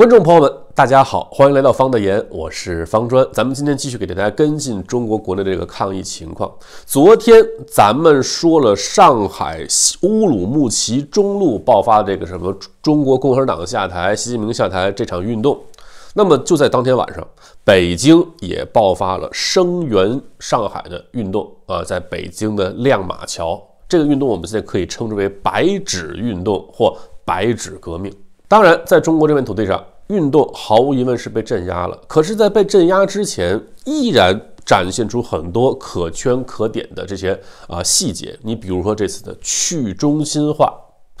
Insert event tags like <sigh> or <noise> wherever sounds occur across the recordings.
观众朋友们，大家好，欢迎来到方的言，我是方砖。咱们今天继续给大家跟进中国国内的这个抗疫情况。昨天咱们说了上海乌鲁木齐中路爆发这个什么中国共产党下台，习近平下台这场运动。那么就在当天晚上，北京也爆发了声援上海的运动啊，在北京的亮马桥这个运动，我们现在可以称之为白纸运动或白纸革命。当然，在中国这片土地上，运动毫无疑问是被镇压了。可是，在被镇压之前，依然展现出很多可圈可点的这些啊细节。你比如说这次的去中心化，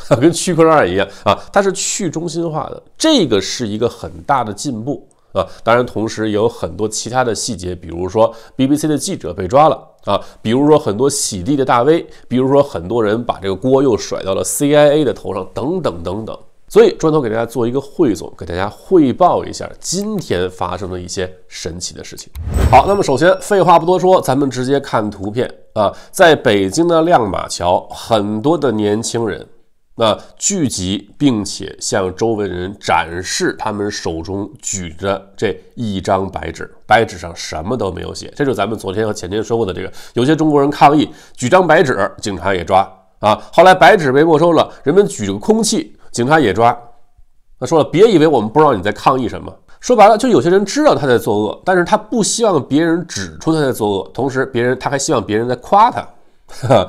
<laughs> 跟区块链一样啊，它是去中心化的，这个是一个很大的进步啊。当然，同时也有很多其他的细节，比如说 BBC 的记者被抓了啊，比如说很多洗地的大 V，比如说很多人把这个锅又甩到了 CIA 的头上，等等等等。所以，砖头给大家做一个汇总，给大家汇报一下今天发生的一些神奇的事情。好，那么首先废话不多说，咱们直接看图片啊。在北京的亮马桥，很多的年轻人那聚集，并且向周围人展示他们手中举着这一张白纸，白纸上什么都没有写。这就是咱们昨天和前天说过的这个：有些中国人抗议，举张白纸，警察也抓啊。后来白纸被没收了，人们举着空气。警察也抓，他说了，别以为我们不知道你在抗议什么。说白了，就有些人知道他在作恶，但是他不希望别人指出他在作恶，同时别人他还希望别人在夸他。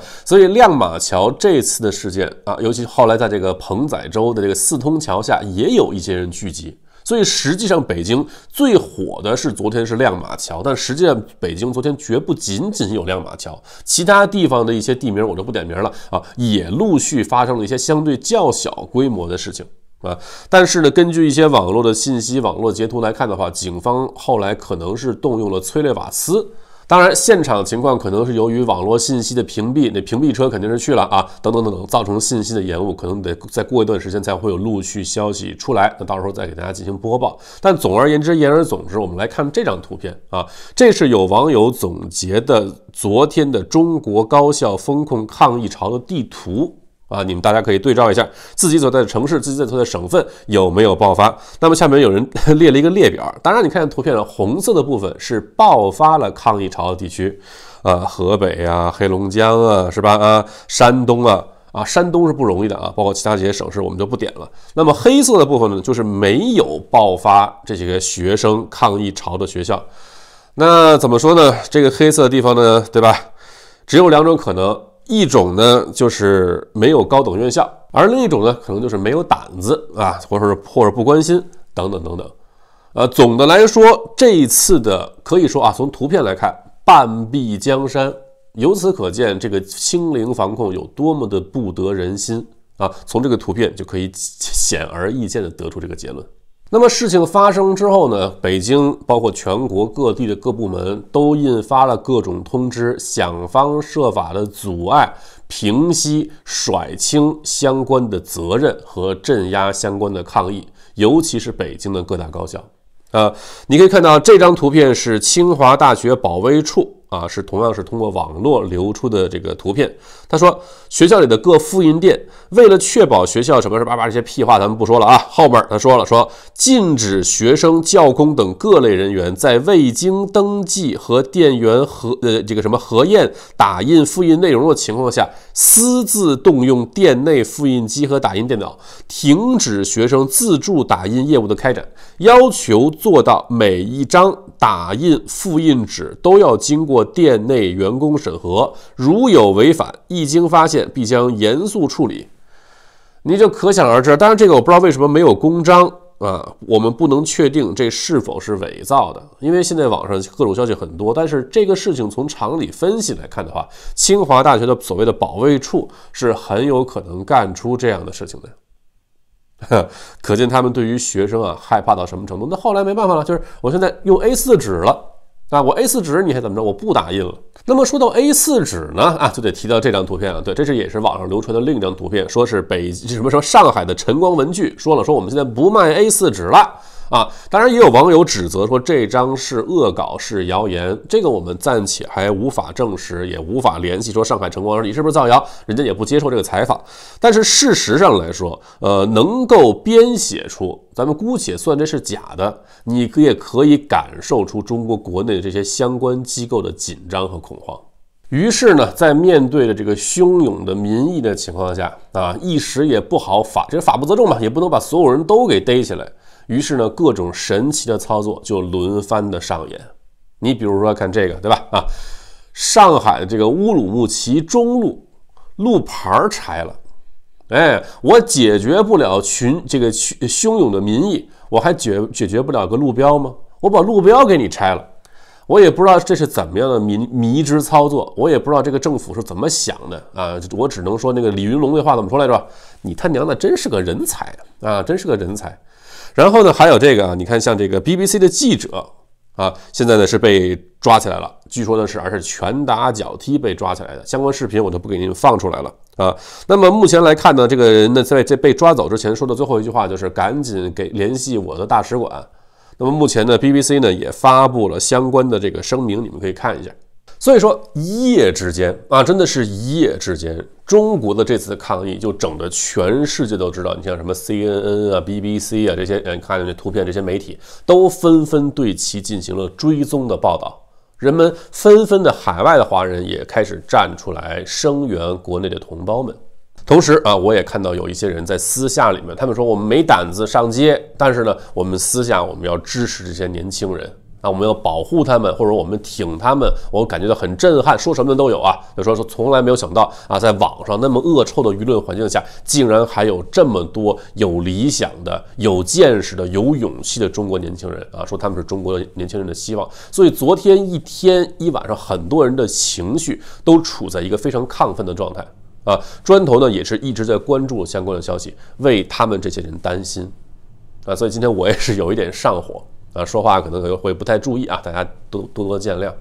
<laughs> 所以亮马桥这次的事件啊，尤其后来在这个彭仔州的这个四通桥下，也有一些人聚集。所以实际上，北京最火的是昨天是亮马桥，但实际上北京昨天绝不仅仅有亮马桥，其他地方的一些地名我就不点名了啊，也陆续发生了一些相对较小规模的事情啊。但是呢，根据一些网络的信息、网络截图来看的话，警方后来可能是动用了催泪瓦斯。当然，现场情况可能是由于网络信息的屏蔽，那屏蔽车肯定是去了啊，等等等等，造成信息的延误，可能得再过一段时间才会有陆续消息出来，那到时候再给大家进行播报。但总而言之，言而总之，我们来看这张图片啊，这是有网友总结的昨天的中国高校风控抗议潮的地图。啊，你们大家可以对照一下自己所在的城市、自己所在的省份有没有爆发。那么下面有人 <laughs> 列了一个列表，当然你看图片上红色的部分是爆发了抗议潮的地区，啊，河北啊、黑龙江啊，是吧？啊，山东啊，啊，山东是不容易的啊，包括其他这些省市我们就不点了。那么黑色的部分呢，就是没有爆发这些学生抗议潮的学校。那怎么说呢？这个黑色的地方呢，对吧？只有两种可能。一种呢，就是没有高等院校，而另一种呢，可能就是没有胆子啊，或者是或者不关心等等等等。呃，总的来说，这一次的可以说啊，从图片来看，半壁江山，由此可见，这个清零防控有多么的不得人心啊！从这个图片就可以显而易见地得出这个结论。那么事情发生之后呢？北京包括全国各地的各部门都印发了各种通知，想方设法的阻碍、平息、甩清相关的责任和镇压相关的抗议，尤其是北京的各大高校。啊，你可以看到这张图片是清华大学保卫处。啊，是同样是通过网络流出的这个图片。他说，学校里的各复印店为了确保学校什么是吧吧这些屁话咱们不说了啊。后面他说了，说禁止学生、教工等各类人员在未经登记和店员核呃这个什么核验打印复印内容的情况下，私自动用店内复印机和打印电脑，停止学生自助打印业务的开展，要求做到每一张。打印、复印纸都要经过店内员工审核，如有违反，一经发现必将严肃处理。你就可想而知。当然，这个我不知道为什么没有公章啊，我们不能确定这是否是伪造的，因为现在网上各种消息很多。但是这个事情从常理分析来看的话，清华大学的所谓的保卫处是很有可能干出这样的事情的。<laughs> 可见他们对于学生啊害怕到什么程度？那后来没办法了，就是我现在用 A4 纸了啊，我 A4 纸你还怎么着？我不打印了。那么说到 A4 纸呢，啊，就得提到这张图片了。对，这是也是网上流传的另一张图片，说是北什么什么上海的晨光文具说了，说我们现在不卖 A4 纸了。啊，当然也有网友指责说这张是恶搞，是谣言。这个我们暂且还无法证实，也无法联系说上海晨光你是不是造谣，人家也不接受这个采访。但是事实上来说，呃，能够编写出，咱们姑且算这是假的，你也可以感受出中国国内的这些相关机构的紧张和恐慌。于是呢，在面对着这个汹涌的民意的情况下啊，一时也不好法，这法不责众嘛，也不能把所有人都给逮起来。于是呢，各种神奇的操作就轮番的上演。你比如说看这个，对吧？啊，上海这个乌鲁木齐中路路牌拆了，哎，我解决不了群这个汹涌的民意，我还解解决不了个路标吗？我把路标给你拆了，我也不知道这是怎么样的迷迷之操作，我也不知道这个政府是怎么想的啊！我只能说，那个李云龙那话怎么说来着？你他娘的真是个人才啊！真是个人才。然后呢，还有这个啊，你看像这个 BBC 的记者啊，现在呢是被抓起来了，据说呢是而是拳打脚踢被抓起来的，相关视频我都不给你们放出来了啊。那么目前来看呢，这个人呢在这被抓走之前说的最后一句话就是赶紧给联系我的大使馆。那么目前呢，BBC 呢也发布了相关的这个声明，你们可以看一下。所以说，一夜之间啊，真的是一夜之间，中国的这次抗疫就整的全世界都知道。你像什么 C N N 啊、B B C 啊这些，嗯，看那这图片，这些媒体都纷纷对其进行了追踪的报道。人们纷纷的，海外的华人也开始站出来声援国内的同胞们。同时啊，我也看到有一些人在私下里面，他们说我们没胆子上街，但是呢，我们私下我们要支持这些年轻人。啊，我们要保护他们，或者我们挺他们，我感觉到很震撼，说什么的都有啊，就说说从来没有想到啊，在网上那么恶臭的舆论环境下，竟然还有这么多有理想的、有见识的、有勇气的中国年轻人啊，说他们是中国年轻人的希望。所以昨天一天一晚上，很多人的情绪都处在一个非常亢奋的状态啊。砖头呢也是一直在关注相关的消息，为他们这些人担心啊，所以今天我也是有一点上火。啊，说话可能会不太注意啊，大家多多多见谅。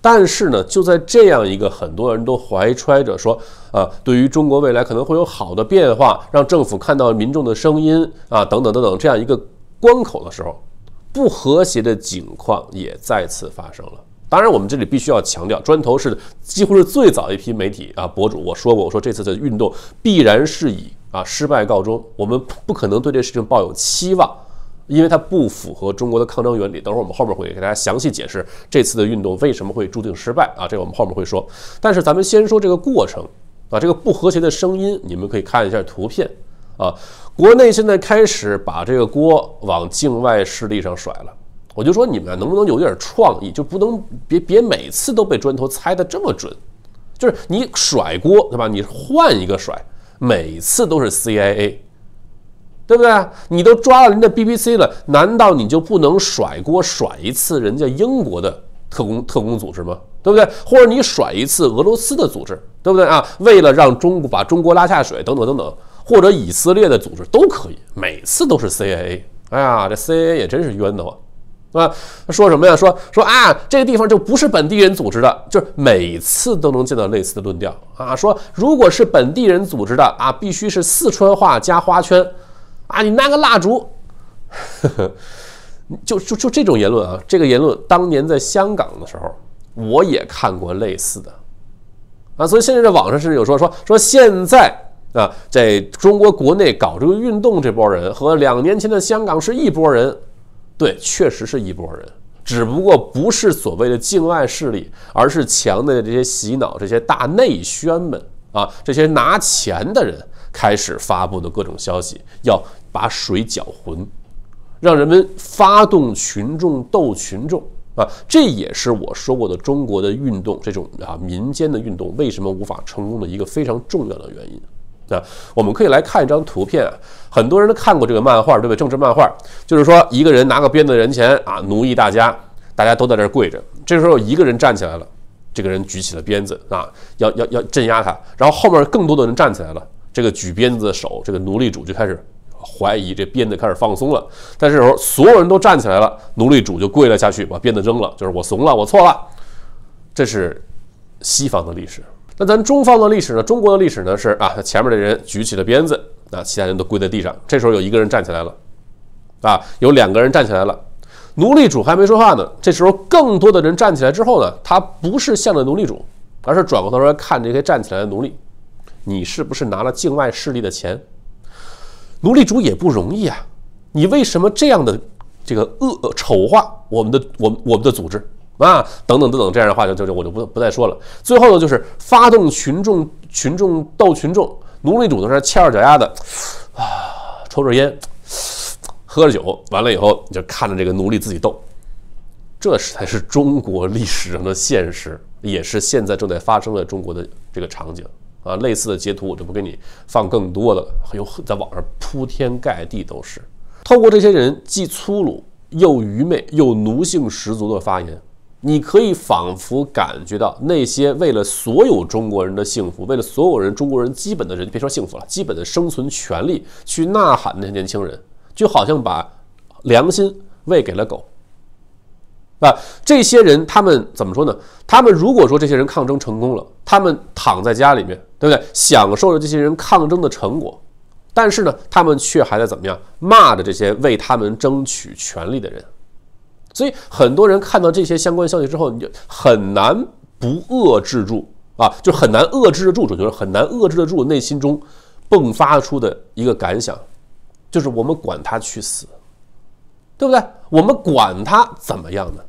但是呢，就在这样一个很多人都怀揣着说，啊，对于中国未来可能会有好的变化，让政府看到民众的声音啊，等等等等，这样一个关口的时候，不和谐的景况也再次发生了。当然，我们这里必须要强调，砖头是几乎是最早一批媒体啊博主，我说过，我说这次的运动必然是以啊失败告终，我们不可能对这事情抱有期望。因为它不符合中国的抗争原理，等会儿我们后面会给大家详细解释这次的运动为什么会注定失败啊，这个我们后面会说。但是咱们先说这个过程啊，这个不和谐的声音，你们可以看一下图片啊。国内现在开始把这个锅往境外势力上甩了，我就说你们能不能有点创意，就不能别别每次都被砖头猜的这么准，就是你甩锅对吧？你换一个甩，每次都是 CIA。对不对？你都抓了人家 BBC 了，难道你就不能甩锅甩一次人家英国的特工特工组织吗？对不对？或者你甩一次俄罗斯的组织，对不对啊？为了让中国把中国拉下水，等等等等，或者以色列的组织都可以。每次都是 CIA，哎呀，这 CIA 也真是冤得慌，啊，说什么呀？说说啊，这个地方就不是本地人组织的，就是每次都能见到类似的论调啊。说如果是本地人组织的啊，必须是四川话加花圈。啊，你拿个蜡烛，<laughs> 就就就这种言论啊！这个言论当年在香港的时候，我也看过类似的，啊，所以现在在网上是有说说说现在啊，在中国国内搞这个运动这波人和两年前的香港是一波人，对，确实是一波人，只不过不是所谓的境外势力，而是强的这些洗脑、这些大内宣们啊，这些拿钱的人开始发布的各种消息要。把水搅浑，让人们发动群众斗群众啊！这也是我说过的中国的运动这种啊民间的运动为什么无法成功的一个非常重要的原因啊！我们可以来看一张图片，很多人都看过这个漫画，对不对？政治漫画就是说一个人拿个鞭子人前啊奴役大家，大家都在这跪着。这时候一个人站起来了，这个人举起了鞭子啊，要要要镇压他。然后后面更多的人站起来了，这个举鞭子的手，这个奴隶主就开始。怀疑这鞭子开始放松了，但这时候所有人都站起来了，奴隶主就跪了下去，把鞭子扔了，就是我怂了，我错了。这是西方的历史，那咱中方的历史呢？中国的历史呢是啊，前面的人举起了鞭子，那其他人都跪在地上，这时候有一个人站起来了，啊，有两个人站起来了，奴隶主还没说话呢，这时候更多的人站起来之后呢，他不是向着奴隶主，而是转过头来看这些站起来的奴隶，你是不是拿了境外势力的钱？奴隶主也不容易啊，你为什么这样的这个恶丑化我们的、我们、我们的组织啊？等等等等，这样的话就就就我就不不再说了。最后呢，就是发动群众，群众斗群众，奴隶主呢是翘着脚丫的，啊，抽着烟，喝着酒，完了以后你就看着这个奴隶自己斗，这是才是中国历史上的现实，也是现在正在发生的中国的这个场景。啊，类似的截图我就不给你放更多的，还有在网上铺天盖地都是。透过这些人既粗鲁又愚昧又奴性十足的发言，你可以仿佛感觉到那些为了所有中国人的幸福，为了所有人中国人基本的人，别说幸福了，基本的生存权利去呐喊那些年轻人，就好像把良心喂给了狗。那这些人他们怎么说呢？他们如果说这些人抗争成功了，他们躺在家里面。对不对？享受着这些人抗争的成果，但是呢，他们却还在怎么样骂着这些为他们争取权利的人。所以，很多人看到这些相关消息之后，你就很难不遏制住啊，就很难遏制得住，准确说，很难遏制得住内心中迸发出的一个感想，就是我们管他去死，对不对？我们管他怎么样呢？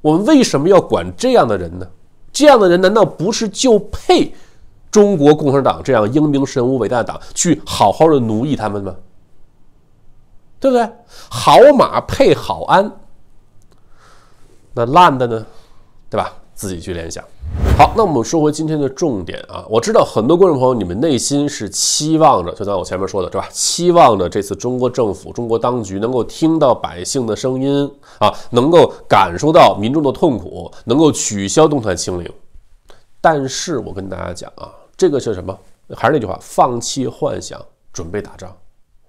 我们为什么要管这样的人呢？这样的人难道不是就配？中国共产党这样英明神武、伟大的党，去好好的奴役他们吗？对不对？好马配好鞍，那烂的呢？对吧？自己去联想。好，那我们说回今天的重点啊。我知道很多观众朋友，你们内心是期望着，就像我前面说的，是吧？期望着这次中国政府、中国当局能够听到百姓的声音啊，能够感受到民众的痛苦，能够取消动态清零。但是我跟大家讲啊。这个是什么？还是那句话，放弃幻想，准备打仗，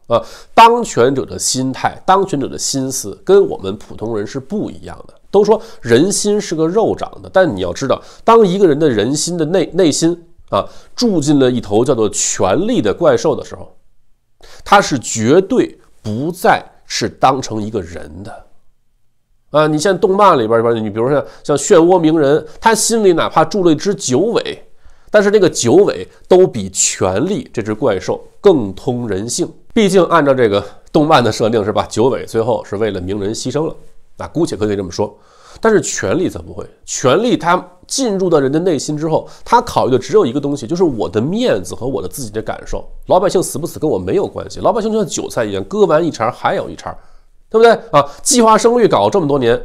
啊！当权者的心态、当权者的心思跟我们普通人是不一样的。都说人心是个肉长的，但你要知道，当一个人的人心的内内心啊，住进了一头叫做权力的怪兽的时候，他是绝对不再是当成一个人的，啊！你像动漫里边，你比如像像漩涡鸣人，他心里哪怕住了一只九尾。但是这个九尾都比权力这只怪兽更通人性。毕竟按照这个动漫的设定是吧？九尾最后是为了名人牺牲了，那姑且可以这么说。但是权力怎不会，权力它进入到人的内心之后，他考虑的只有一个东西，就是我的面子和我的自己的感受。老百姓死不死跟我没有关系，老百姓就像韭菜一样，割完一茬还有一茬，对不对啊？计划生育搞这么多年，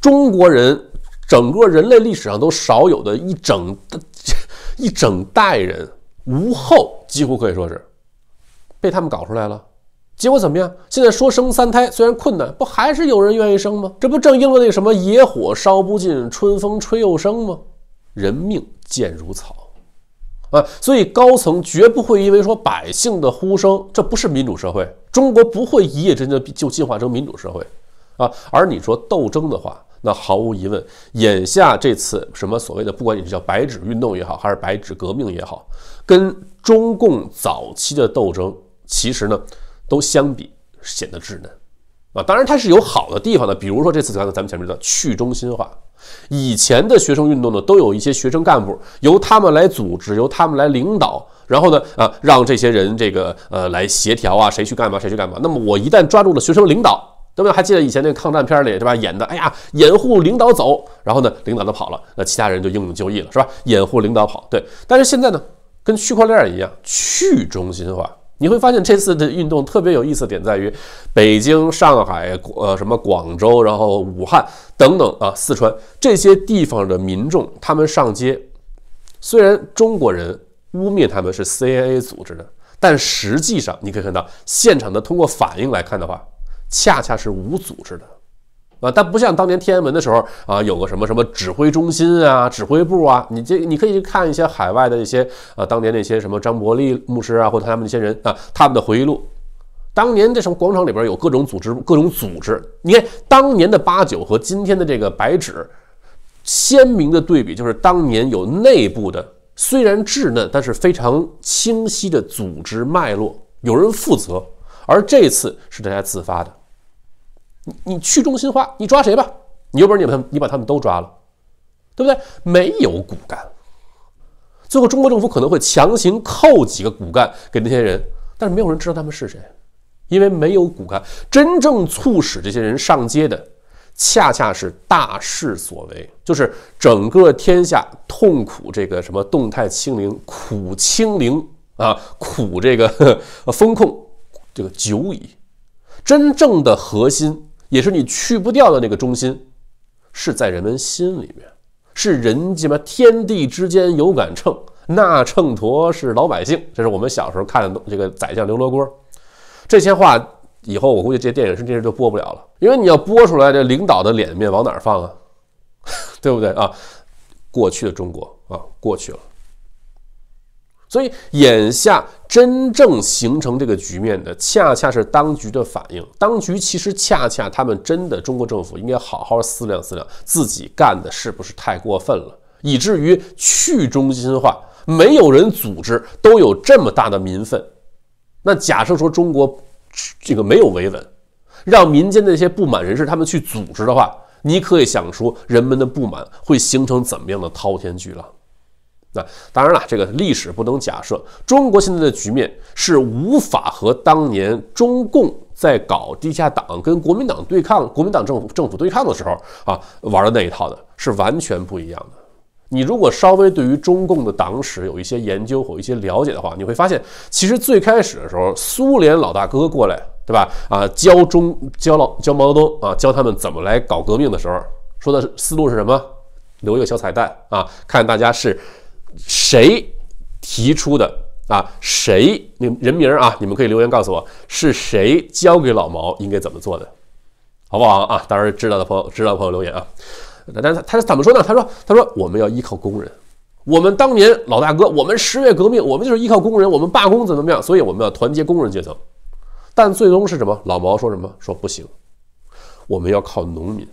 中国人整个人类历史上都少有的一整。一整代人无后，几乎可以说是被他们搞出来了。结果怎么样？现在说生三胎虽然困难，不还是有人愿意生吗？这不正因为那什么野火烧不尽，春风吹又生吗？人命贱如草啊！所以高层绝不会因为说百姓的呼声，这不是民主社会。中国不会一夜之间就进化成民主社会啊！而你说斗争的话。那毫无疑问，眼下这次什么所谓的，不管你是叫白纸运动也好，还是白纸革命也好，跟中共早期的斗争，其实呢，都相比显得稚嫩，啊，当然它是有好的地方的，比如说这次刚才咱们前面的去中心化，以前的学生运动呢，都有一些学生干部由他们来组织，由他们来领导，然后呢，啊，让这些人这个呃来协调啊，谁去干嘛，谁去干嘛，那么我一旦抓住了学生领导。对吧？还记得以前那个抗战片里，对吧？演的，哎呀，掩护领导走，然后呢，领导都跑了，那其他人就英勇就义了，是吧？掩护领导跑，对。但是现在呢，跟区块链一样去中心化。你会发现这次的运动特别有意思，点在于北京、上海、呃，什么广州，然后武汉等等啊，四川这些地方的民众，他们上街。虽然中国人污蔑他们是 c i a 组织的，但实际上你可以看到现场的通过反应来看的话。恰恰是无组织的啊，但不像当年天安门的时候啊，有个什么什么指挥中心啊、指挥部啊，你这你可以去看一些海外的一些啊，当年那些什么张伯利牧师啊，或者他们那些人啊，他们的回忆录。当年这什么广场里边有各种组织、各种组织，你看当年的八九和今天的这个白纸鲜明的对比，就是当年有内部的，虽然稚嫩，但是非常清晰的组织脉络，有人负责。而这次是大家自发的，你你去中心化，你抓谁吧？你有本事你把你把他们都抓了，对不对？没有骨干，最后中国政府可能会强行扣几个骨干给那些人，但是没有人知道他们是谁，因为没有骨干。真正促使这些人上街的，恰恰是大势所为，就是整个天下痛苦，这个什么动态清零、苦清零啊、苦这个 <laughs> 风控。这个久矣，真正的核心也是你去不掉的那个中心，是在人们心里面。是人，家么天地之间有杆秤，那秤砣是老百姓。这是我们小时候看的这个宰相刘罗锅，这些话以后我估计这电影甚至都播不了了，因为你要播出来，这领导的脸面往哪放啊？<laughs> 对不对啊？过去的中国啊，过去了。所以，眼下真正形成这个局面的，恰恰是当局的反应。当局其实恰恰他们真的，中国政府应该好好思量思量，自己干的是不是太过分了，以至于去中心化，没有人组织，都有这么大的民愤。那假设说中国这个没有维稳，让民间那些不满人士他们去组织的话，你可以想出人们的不满会形成怎么样的滔天巨浪？那当然了，这个历史不能假设。中国现在的局面是无法和当年中共在搞地下党跟国民党对抗、国民党政府政府对抗的时候啊玩的那一套的是完全不一样的。你如果稍微对于中共的党史有一些研究或一些了解的话，你会发现，其实最开始的时候，苏联老大哥过来，对吧？啊，教中教老教毛泽东啊，教他们怎么来搞革命的时候，说的思路是什么？留一个小彩蛋啊，看大家是。谁提出的啊？谁那人名啊？你们可以留言告诉我，是谁教给老毛应该怎么做的，好不好啊？当然知道的朋友，知道的朋友留言啊。但是他他怎么说呢？他说：“他说我们要依靠工人，我们当年老大哥，我们十月革命，我们就是依靠工人，我们罢工怎么怎么样，所以我们要团结工人阶层。但最终是什么？老毛说什么？说不行，我们要靠农民，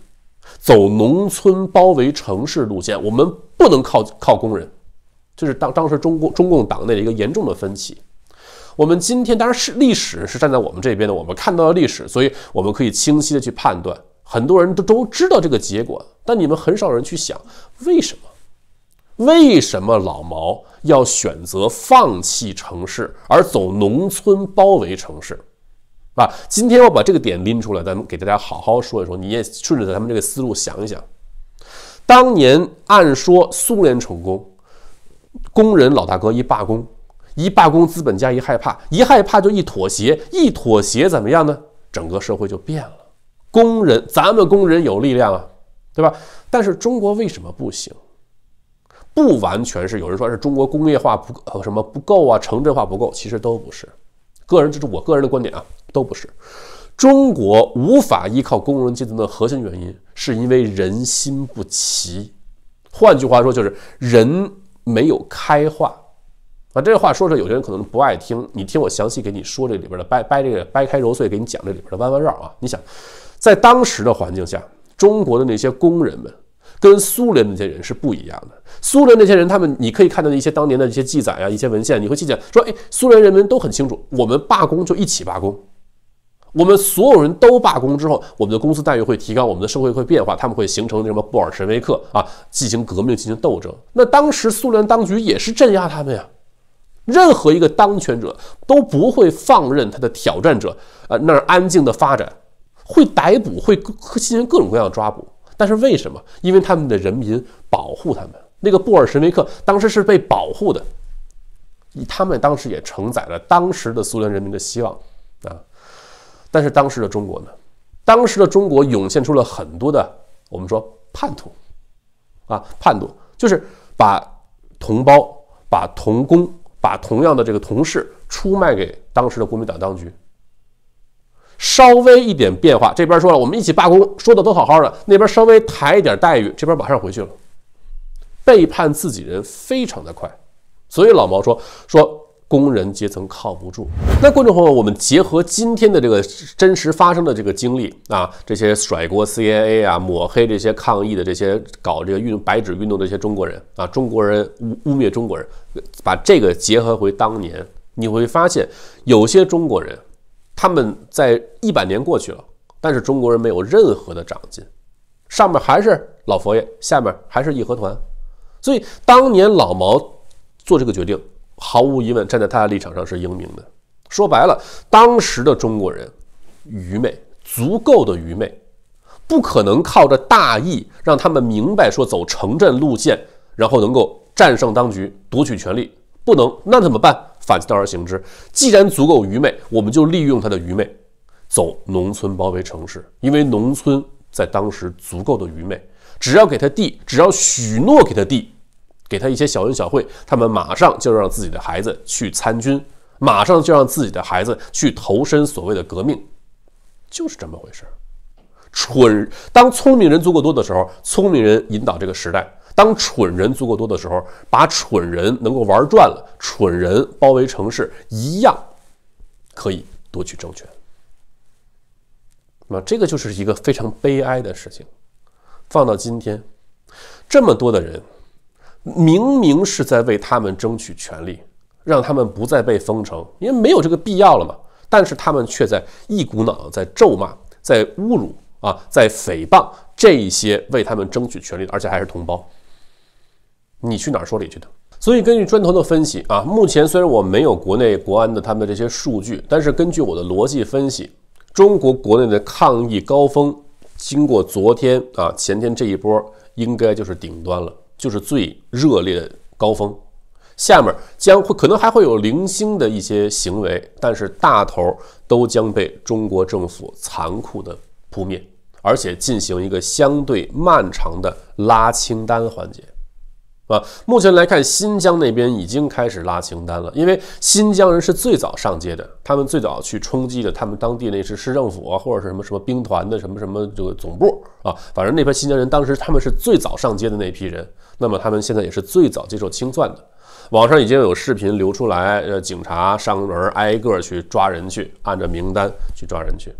走农村包围城市路线，我们不能靠靠工人。”就是当当时中共中共党内的一个严重的分歧。我们今天当然是历史是站在我们这边的，我们看到了历史，所以我们可以清晰的去判断。很多人都都知道这个结果，但你们很少人去想为什么？为什么老毛要选择放弃城市而走农村包围城市？啊，今天我把这个点拎出来，咱们给大家好好说一说。你也顺着咱们这个思路想一想，当年按说苏联成功。工人老大哥一罢工，一罢工，资本家一害怕，一害怕就一妥协，一妥协怎么样呢？整个社会就变了。工人，咱们工人有力量啊，对吧？但是中国为什么不行？不完全是，有人说是中国工业化不呃什么不够啊，城镇化不够，其实都不是。个人这是我个人的观点啊，都不是。中国无法依靠工人阶层的核心原因，是因为人心不齐。换句话说，就是人。没有开化，啊，这话说出来，有些人可能不爱听。你听我详细给你说这里边的掰掰这个掰开揉碎，给你讲这里边的弯弯绕啊。你想，在当时的环境下，中国的那些工人们跟苏联那些人是不一样的。苏联那些人，他们你可以看到一些当年的一些记载啊，一些文献，你会记讲说，哎，苏联人民都很清楚，我们罢工就一起罢工。我们所有人都罢工之后，我们的公司待遇会提高，我们的社会会变化，他们会形成什么布尔什维克啊，进行革命，进行斗争。那当时苏联当局也是镇压他们呀，任何一个当权者都不会放任他的挑战者，呃，那儿安静的发展，会逮捕，会进行各种各样的抓捕。但是为什么？因为他们的人民保护他们。那个布尔什维克当时是被保护的，他们当时也承载了当时的苏联人民的希望啊。但是当时的中国呢？当时的中国涌现出了很多的我们说叛徒，啊，叛徒就是把同胞、把同工、把同样的这个同事出卖给当时的国民党当局。稍微一点变化，这边说了我们一起罢工，说的都好好的，那边稍微抬一点待遇，这边马上回去了，背叛自己人非常的快。所以老毛说说。工人阶层靠不住。那观众朋友，我们结合今天的这个真实发生的这个经历啊，这些甩锅 CIA 啊，抹黑这些抗议的这些搞这个运白纸运动的一些中国人啊，中国人污污蔑中国人，把这个结合回当年，你会发现有些中国人，他们在一百年过去了，但是中国人没有任何的长进，上面还是老佛爷，下面还是义和团，所以当年老毛做这个决定。毫无疑问，站在他的立场上是英明的。说白了，当时的中国人愚昧，足够的愚昧，不可能靠着大义让他们明白说走城镇路线，然后能够战胜当局、夺取权力，不能。那怎么办？反其道而行之。既然足够愚昧，我们就利用他的愚昧，走农村包围城市，因为农村在当时足够的愚昧，只要给他地，只要许诺给他地。给他一些小恩小惠，他们马上就让自己的孩子去参军，马上就让自己的孩子去投身所谓的革命，就是这么回事。蠢当聪明人足够多的时候，聪明人引导这个时代；当蠢人足够多的时候，把蠢人能够玩转了，蠢人包围城市，一样可以夺取政权。那这个就是一个非常悲哀的事情。放到今天，这么多的人。明明是在为他们争取权利，让他们不再被封城，因为没有这个必要了嘛。但是他们却在一股脑的在咒骂、在侮辱啊，在诽谤这一些为他们争取权利的，而且还是同胞。你去哪儿说理去的？所以根据砖头的分析啊，目前虽然我没有国内国安的他们的这些数据，但是根据我的逻辑分析，中国国内的抗疫高峰经过昨天啊、前天这一波，应该就是顶端了。就是最热烈的高峰，下面将会可能还会有零星的一些行为，但是大头都将被中国政府残酷的扑灭，而且进行一个相对漫长的拉清单环节。啊，目前来看，新疆那边已经开始拉清单了，因为新疆人是最早上街的，他们最早去冲击的，他们当地那是市政府啊，或者是什么什么兵团的什么什么这个总部啊，反正那批新疆人当时他们是最早上街的那批人，那么他们现在也是最早接受清算的。网上已经有视频流出来，呃，警察上门挨个去抓人去，按照名单去抓人去。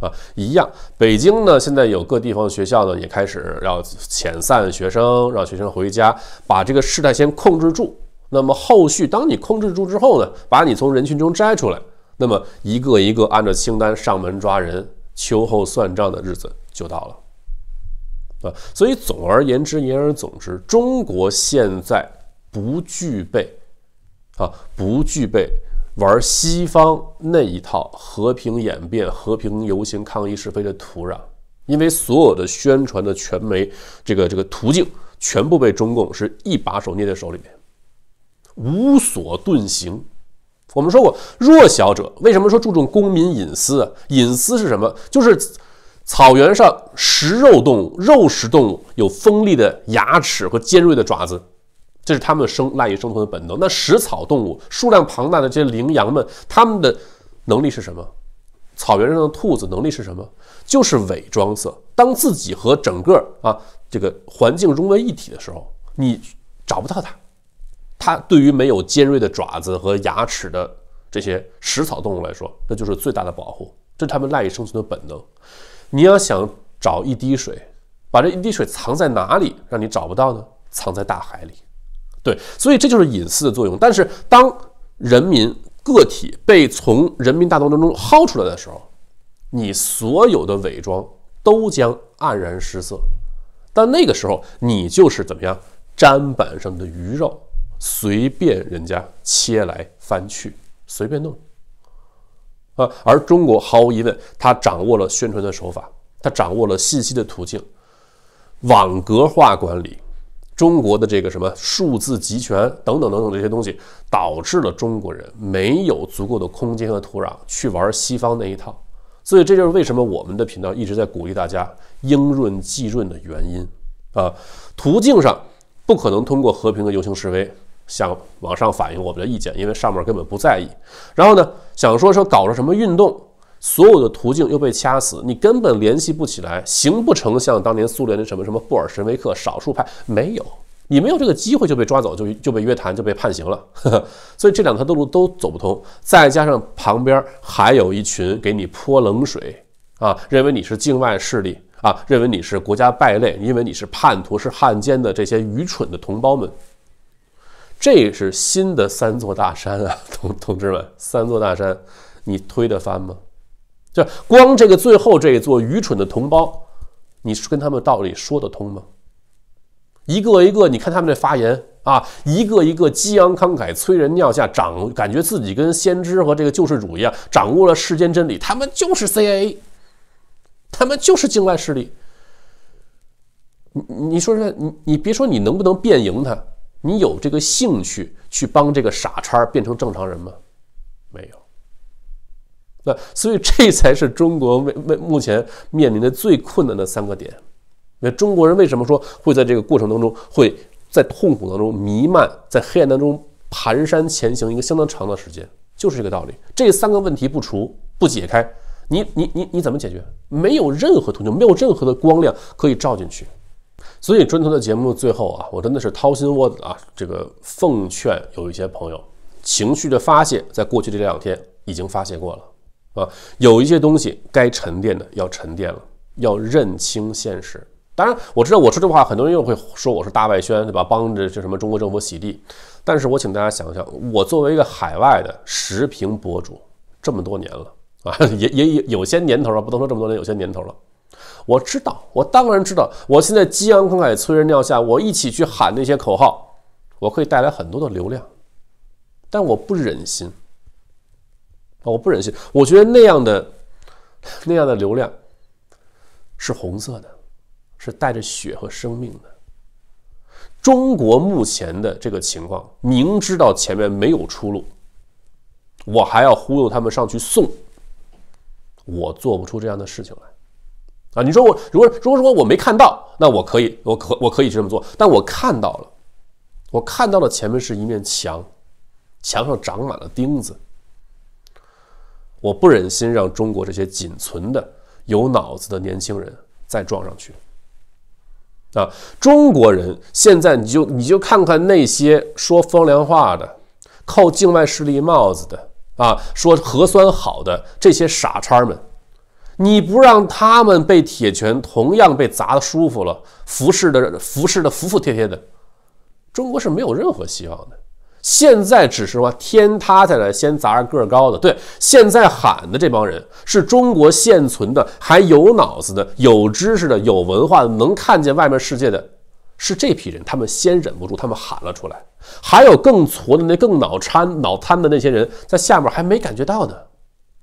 啊，一样。北京呢，现在有各地方学校呢，也开始要遣散学生，让学生回家，把这个事态先控制住。那么后续，当你控制住之后呢，把你从人群中摘出来，那么一个一个按照清单上门抓人，秋后算账的日子就到了。啊，所以总而言之，言而总之，中国现在不具备，啊，不具备。玩西方那一套和平演变、和平游行、抗议是非的土壤，因为所有的宣传的全媒这个这个途径全部被中共是一把手捏在手里面，无所遁形。我们说过，弱小者为什么说注重公民隐私？啊？隐私是什么？就是草原上食肉动物、肉食动物有锋利的牙齿和尖锐的爪子。这是它们生赖以生存的本能。那食草动物数量庞大的这些羚羊们，它们的能力是什么？草原上的兔子能力是什么？就是伪装色。当自己和整个啊这个环境融为一体的时候，你找不到它。它对于没有尖锐的爪子和牙齿的这些食草动物来说，那就是最大的保护。这是它们赖以生存的本能。你要想找一滴水，把这一滴水藏在哪里让你找不到呢？藏在大海里。对，所以这就是隐私的作用。但是，当人民个体被从人民大众当中薅出来的时候，你所有的伪装都将黯然失色。但那个时候，你就是怎么样砧板上的鱼肉，随便人家切来翻去，随便弄啊。而中国毫无疑问，他掌握了宣传的手法，他掌握了信息的途径，网格化管理。中国的这个什么数字集权等等等等这些东西，导致了中国人没有足够的空间和土壤去玩西方那一套，所以这就是为什么我们的频道一直在鼓励大家应润继润的原因啊。途径上不可能通过和平的游行示威向网上反映我们的意见，因为上面根本不在意。然后呢，想说说搞了什么运动。所有的途径又被掐死，你根本联系不起来，形不成。像当年苏联的什么什么布尔什维克少数派，没有，你没有这个机会就被抓走，就就被约谈，就被判刑了。呵呵，所以这两条路都走不通。再加上旁边还有一群给你泼冷水啊，认为你是境外势力啊，认为你是国家败类，因为你是叛徒是汉奸的这些愚蠢的同胞们，这是新的三座大山啊，同同志们，三座大山，你推得翻吗？就光这个最后这一座愚蠢的同胞，你是跟他们道理说得通吗？一个一个，你看他们这发言啊，一个一个激昂慷慨，催人尿下，掌感觉自己跟先知和这个救世主一样，掌握了世间真理。他们就是 CIA，他们就是境外势力。你你说说，你你别说你能不能变赢他，你有这个兴趣去帮这个傻叉变成正常人吗？没有。那所以这才是中国为为目前面临的最困难的三个点。那中国人为什么说会在这个过程当中，会在痛苦当中弥漫，在黑暗当中蹒跚前行一个相当长的时间？就是这个道理。这三个问题不除不解开，你你你你怎么解决？没有任何途径，没有任何的光亮可以照进去。所以专天的节目最后啊，我真的是掏心窝子啊，这个奉劝有一些朋友，情绪的发泄在过去的这两天已经发泄过了。啊，有一些东西该沉淀的要沉淀了，要认清现实。当然，我知道我说这话，很多人又会说我是大外宣，对吧？帮着这什么中国政府洗地。但是我请大家想想，我作为一个海外的时评博主，这么多年了啊，也也也有些年头了，不能说这么多年，有些年头了。我知道，我当然知道，我现在激昂慷慨催人尿下，我一起去喊那些口号，我可以带来很多的流量，但我不忍心。啊！我不忍心，我觉得那样的那样的流量是红色的，是带着血和生命的。中国目前的这个情况，明知道前面没有出路，我还要忽悠他们上去送，我做不出这样的事情来。啊！你说我如果如果说我没看到，那我可以我可我可以这么做，但我看到了，我看到了前面是一面墙，墙上长满了钉子。我不忍心让中国这些仅存的有脑子的年轻人再撞上去。啊，中国人现在你就你就看看那些说风凉话的、扣境外势力帽子的啊、说核酸好的这些傻叉们，你不让他们被铁拳同样被砸的舒服了，服侍的服侍的服服帖帖的，中国是没有任何希望的。现在只是说天塌下来先砸个个高的。对，现在喊的这帮人是中国现存的还有脑子的、有知识的、有文化的、能看见外面世界的，是这批人，他们先忍不住，他们喊了出来。还有更矬的那更脑瘫、脑瘫的那些人在下面还没感觉到呢。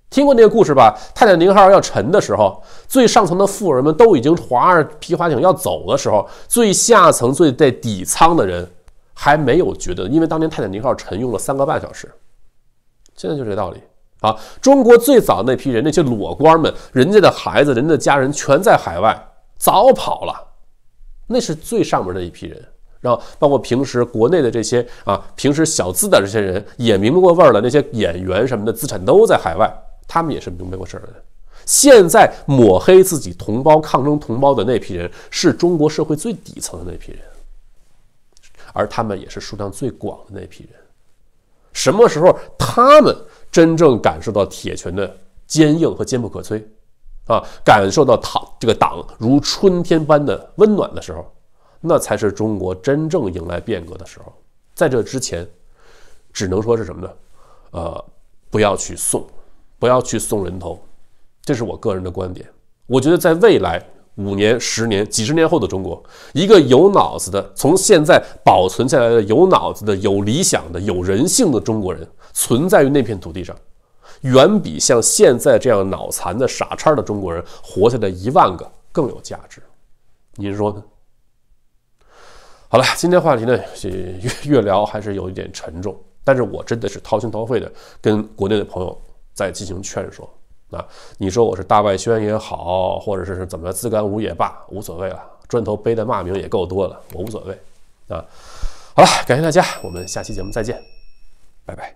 听过那个故事吧？泰坦尼克号要沉的时候，最上层的富人们都已经划着皮划艇要走的时候，最下层、最在底舱的人。还没有觉得，因为当年泰坦尼克号沉用了三个半小时，现在就这个道理啊。中国最早那批人，那些裸官们，人家的孩子、人家的家人全在海外，早跑了。那是最上面的一批人，然后包括平时国内的这些啊，平时小资的这些人也明白过味儿了。那些演员什么的资产都在海外，他们也是明白过事儿的。现在抹黑自己同胞、抗争同胞的那批人，是中国社会最底层的那批人。而他们也是数量最广的那批人，什么时候他们真正感受到铁拳的坚硬和坚不可摧，啊，感受到党这个党如春天般的温暖的时候，那才是中国真正迎来变革的时候。在这之前，只能说是什么呢？呃，不要去送，不要去送人头，这是我个人的观点。我觉得在未来。五年、十年、几十年后的中国，一个有脑子的、从现在保存下来的有脑子的、有理想的、有人性的中国人存在于那片土地上，远比像现在这样脑残的、傻叉的中国人活下来一万个更有价值。您说呢？好了，今天话题呢越越聊还是有一点沉重，但是我真的是掏心掏肺的跟国内的朋友在进行劝说。啊，你说我是大外宣也好，或者是是怎么自干五也罢，无所谓了。砖头背的骂名也够多了，我无所谓。啊，好了，感谢大家，我们下期节目再见，拜拜。